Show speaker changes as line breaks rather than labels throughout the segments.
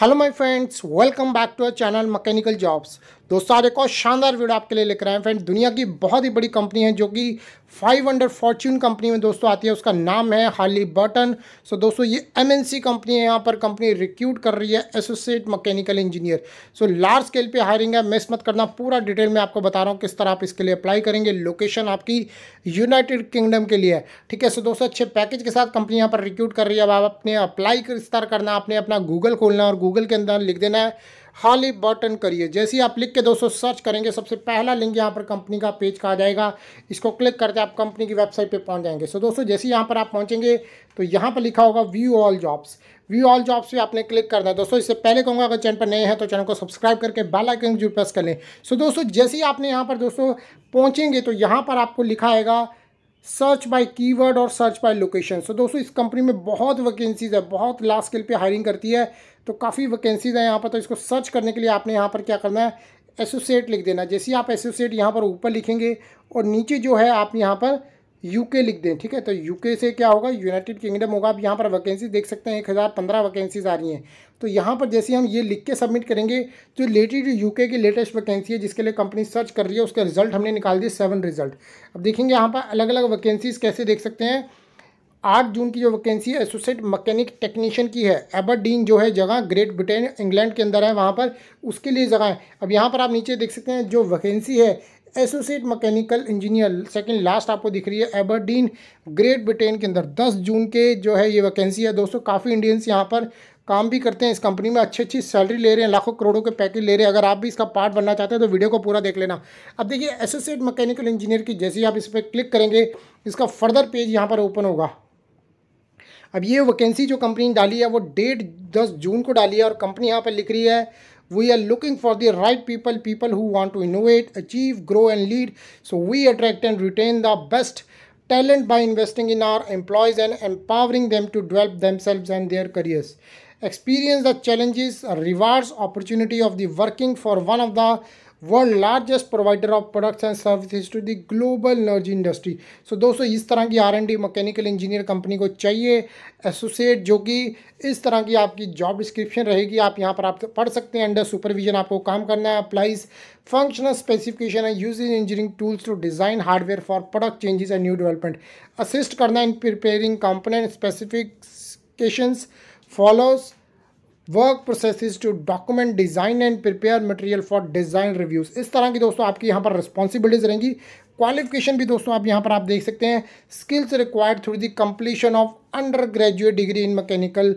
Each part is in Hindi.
hello my friends welcome back to our channel mechanical jobs दोस्तों आज एक और शानदार वीडियो आपके लिए लेकर आए फ्रेंड दुनिया की बहुत ही बड़ी कंपनी है जो कि फाइव हंड्रेड फॉर्च्यून कंपनी में दोस्तों आती है उसका नाम है हार्ली बर्टन सो दोस्तों ये एमएनसी कंपनी है यहाँ पर कंपनी रिक्रूट कर रही है associate mechanical engineer so large scale पे हायरिंग है मिस मत करना पूरा डिटेल में आपको बता रहा हूँ किस तरह आप इसके लिए अप्लाई करेंगे लोकेशन आपकी यूनाइटेड किंगडम के लिए है ठीक है सो दोस्तों अच्छे पैकेज के साथ कंपनी यहाँ पर रिक्रूट कर रही है अब आप अपने अप्लाई किस तरह करना आपने अपना गूगल खोलना और गूगल के अंदर लिख देना है हाल ही बटन करिए जैसे ही आप लिख के दोस्तों सर्च करेंगे सबसे पहला लिंक यहाँ पर कंपनी का पेज का आ जाएगा इसको क्लिक करके आप कंपनी की वेबसाइट पर पहुँच जाएंगे सो दोस्तों जैसे यहाँ पर आप पहुँचेंगे तो यहाँ पर लिखा होगा view all jobs view all jobs भी आपने क्लिक करना है दोस्तों इससे पहले कहूँगा अगर चैनल पर नए हैं तो चैनल को सब्सक्राइब करके बेल आइकन जरूर प्रेस कर लें सो दोस्तों जैसे ही आपने यहाँ पर दोस्तों पहुँचेंगे तो यहाँ पर आपको लिखा आएगा सर्च बाय कीवर्ड और सर्च बाय लोकेशन सो दोस्तों इस कंपनी में बहुत वैकेंसीज़ है बहुत लार्ज स्केल पे हायरिंग करती है तो काफ़ी वैकेंसीज़ है यहाँ पर तो इसको सर्च करने के लिए आपने यहाँ पर क्या करना है एसोसिएट लिख देना जैसे आप एसोसिएट यहाँ पर ऊपर लिखेंगे और नीचे जो है आप यहाँ पर यूके लिख दें ठीक है तो यूके से क्या होगा यूनाइटेड किंगडम होगा आप यहाँ पर वैकेंसी देख सकते हैं एक हज़ार पंद्रह वैकेंसीज आ रही हैं तो यहाँ पर जैसे हम ये लिख के सबमिट करेंगे जो लेटेस्ट यू यूके की लेटेस्ट वैकेंसी है जिसके लिए कंपनी सर्च कर रही है उसका रिजल्ट हमने निकाल दिया सेवन रिजल्ट अब देखेंगे यहाँ पर अलग अलग वैकेंसीज कैसे देख सकते हैं आठ जून की जो वैकेंसी है एसोसिएट मैकेनिक टेक्नीशियन की है एबरडीन जो है जगह ग्रेट ब्रिटेन इंग्लैंड के अंदर है वहाँ पर उसके लिए जगह है अब यहाँ पर आप नीचे देख सकते हैं जो वैकेंसी है associate mechanical engineer second last आपको दिख रही है एबरडीन ग्रेट ब्रिटेन के अंदर 10 जून के जो है ये वैकेंसी है दोस्तों काफ़ी इंडियंस यहाँ पर काम भी करते हैं इस कंपनी में अच्छी अच्छी सैलरी ले रहे हैं लाखों करोड़ों के पैकेज ले रहे हैं अगर आप भी इसका पार्ट बनना चाहते हैं तो वीडियो को पूरा देख लेना अब देखिए एसोसिएट मैकेनिकल इंजीनियर की जैसे ही आप इस पर क्लिक करेंगे इसका फर्दर पेज यहाँ पर ओपन होगा अब ये वैकेंसी जो कंपनी ने डाली है वो डेट दस जून को डाली है और कंपनी यहाँ पर लिख रही है we are looking for the right people people who want to innovate achieve grow and lead so we attract and retain the best talent by investing in our employees and empowering them to develop themselves and their careers experience the challenges rewards opportunity of the working for one of the world largest provider of products and services to the global energy industry so दोस्तों इस तरह की R and D mechanical engineer company को चाहिए एसोसिएट जो कि इस तरह की आपकी जॉब डिस्क्रिप्शन रहेगी आप यहाँ पर आप पढ़ सकते हैं अंडर सुपरविजन आपको काम करना है अप्लाइज फंक्शनल स्पेसिफिकेशन है use in engineering tools to design hardware for product changes and new development assist करना in preparing component specifications follows work process to document design and prepare material for design reviews इस तरह की दोस्तों आपकी यहाँ पर रिस्पॉन्सिबिलिटीज़ रहेंगी क्वालिफिकेशन भी दोस्तों आप यहाँ पर आप देख सकते हैं skills required through the completion of undergraduate degree in mechanical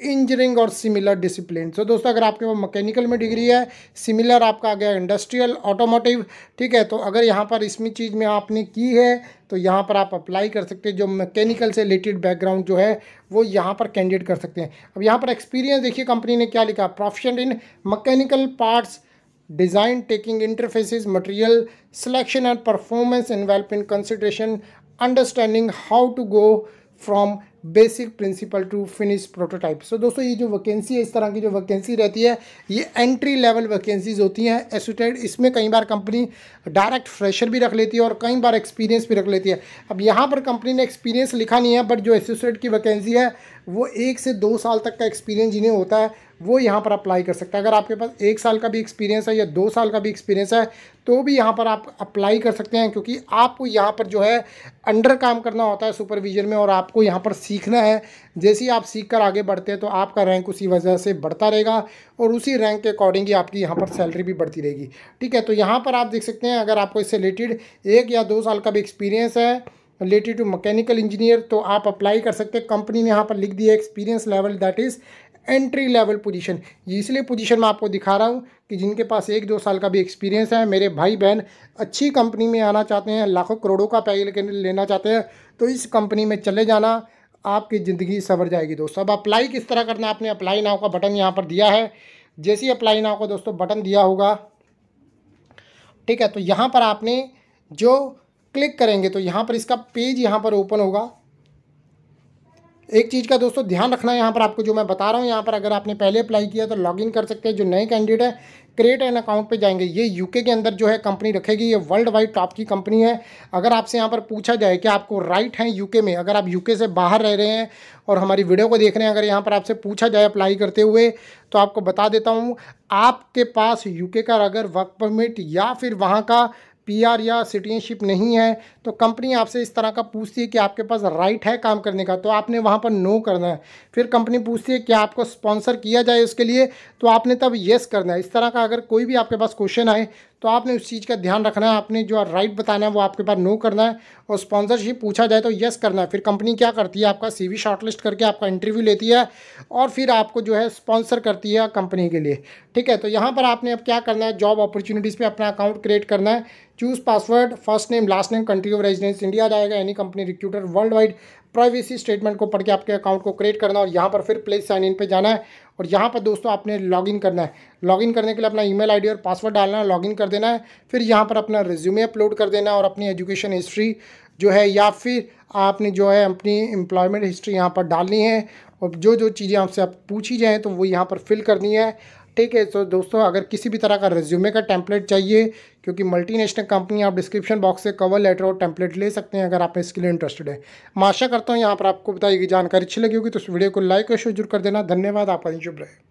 engineering और सिमिलर डिसिप्लिन सो दोस्तों अगर आपके पास मैकेनिकल में डिग्री है सिमिलर आपका आ गया इंडस्ट्रियल ऑटोमोटिव ठीक है तो अगर यहाँ पर इसमें चीज़ में आपने की है तो यहाँ पर आप अप्लाई कर सकते हैं जो मैकेनिकल से रिलेटेड बैकग्राउंड जो है वो यहाँ पर कैंडिडेट कर सकते हैं अब यहाँ पर एक्सपीरियंस देखिए कंपनी ने क्या लिखा profession in mechanical parts design taking interfaces material selection and performance envelope in consideration understanding how to go from basic principle to finish prototype so दोस्तों ये जो वैकेंसी है इस तरह की जो वैकेंसी रहती है ये एंट्री लेवल वैकेंसीज होती हैं एसोटेड इसमें कई बार कंपनी डायरेक्ट फ्रेशर भी रख लेती है और कई बार एक्सपीरियंस भी रख लेती है अब यहाँ पर कंपनी ने एक्सपीरियंस लिखा नहीं है बट जो एसोसिएट की वैकेंसी है वो एक से दो साल तक का एक्सपीरियंस जिन्हें होता है वो यहाँ पर अप्लाई कर सकता है अगर आपके पास एक साल का भी एक्सपीरियंस है या दो साल का भी एक्सपीरियंस है तो भी यहाँ पर आप अप्लाई कर सकते हैं क्योंकि आपको यहाँ पर जो है अंडर काम करना होता है सुपरविजन में और आपको यहाँ पर सीखना है जैसे ही आप सीख कर आगे बढ़ते हैं तो आपका रैंक उसी वजह से बढ़ता रहेगा और उसी रैंक के अकॉर्डिंग ही आपकी यहाँ पर सैलरी भी बढ़ती रहेगी ठीक है तो यहाँ पर आप देख सकते हैं अगर आपको इससे रिलेटेड एक या दो साल का भी एक्सपीरियंस है रिलेटेड टू मैकेनिकल इंजीनियर तो आप अप्लाई कर सकते हैं कंपनी ने यहाँ पर लिख दिया experience level that is entry level position ये इसलिए पोजीशन मैं आपको दिखा रहा हूँ कि जिनके पास एक दो साल का भी एक्सपीरियंस है मेरे भाई बहन अच्छी कंपनी में आना चाहते हैं लाखों करोड़ों का पैकेज लेना चाहते हैं तो इस कंपनी में चले जाना आपकी ज़िंदगी सवर जाएगी दोस्तों अब अप्लाई किस तरह करना आपने अप्लाई नाव का बटन यहाँ पर दिया है जैसे ही अप्लाई नाव का दोस्तों बटन दिया होगा ठीक है तो यहाँ पर आपने जो क्लिक करेंगे तो यहाँ पर इसका पेज यहाँ पर ओपन होगा एक चीज़ का दोस्तों ध्यान रखना है यहाँ पर आपको जो मैं बता रहा हूँ यहाँ पर अगर आपने पहले अप्लाई किया तो लॉगिन कर सकते हैं जो नए कैंडिडेट है क्रिएट एन अकाउंट पे जाएंगे ये यूके के अंदर जो है कंपनी रखेगी ये वर्ल्ड वाइड टॉप की कंपनी है अगर आपसे यहाँ पर पूछा जाए कि आपको राइट हैं यूके में अगर आप यूके से बाहर रह रहे हैं और हमारी वीडियो को देख रहे हैं अगर यहाँ पर आपसे पूछा जाए अप्लाई करते हुए तो आपको बता देता हूँ आपके पास यूके का अगर वर्क परमिट या फिर वहाँ का पीआर या सिटीजनशिप नहीं है तो कंपनी आपसे इस तरह का पूछती है कि आपके पास राइट है काम करने का तो आपने वहाँ पर नो करना है फिर कंपनी पूछती है कि आपको स्पॉन्सर किया जाए उसके लिए तो आपने तब येस करना है इस तरह का अगर कोई भी आपके पास क्वेश्चन आए तो आपने उस चीज़ का ध्यान रखना है आपने जो राइट बताना है वो आपके पास नो करना है और स्पॉन्सरशिप पूछा जाए तो येस करना है फिर कंपनी क्या करती है आपका सीवी शॉर्टलिस्ट करके आपका इंटरव्यू लेती है और फिर आपको जो है स्पॉन्सर करती है कंपनी के लिए ठीक है तो यहाँ पर आपने अब क्या करना है जॉब अपॉर्चुनिटीज़ पर अपना अकाउंट क्रिएट करना है choose password first name last name country of residence India जाएगा any company recruiter world wide privacy statement को पढ़ के आपके अकाउंट को क्रिएट करना और यहाँ पर फिर प्लेस साइन इन पे जाना है और यहाँ पर दोस्तों आपने लॉगिन करना है लॉगिन करने के लिए अपना ईमेल आईडी और पासवर्ड डालना है लॉगिन कर देना है फिर यहाँ पर अपना रिज्यूमे अपलोड कर देना है और अपनी एजुकेशन हिस्ट्री जो है या फिर आपने जो है अपनी एम्प्लॉयमेंट हिस्ट्री यहाँ पर डालनी है और जो जो चीज़ें आपसे आप पूछी जाएँ तो वो यहाँ पर फिल करनी है ठीक है तो दोस्तों अगर किसी भी तरह का रेज्यूमे का टेम्पलेट चाहिए क्योंकि मल्टीनेशनल कंपनी आप डिस्क्रिप्शन बॉक्स से कवर लेटर और टेम्पलेट ले सकते हैं अगर आप इसके लिए इंटरेस्टेड है मैं आशा करता हूँ यहाँ पर आपको बताइए जानकारी अच्छी लगी होगी तो उस वीडियो को लाइक और शेयर जरूर कर देना धन्यवाद आपका शुभ रहे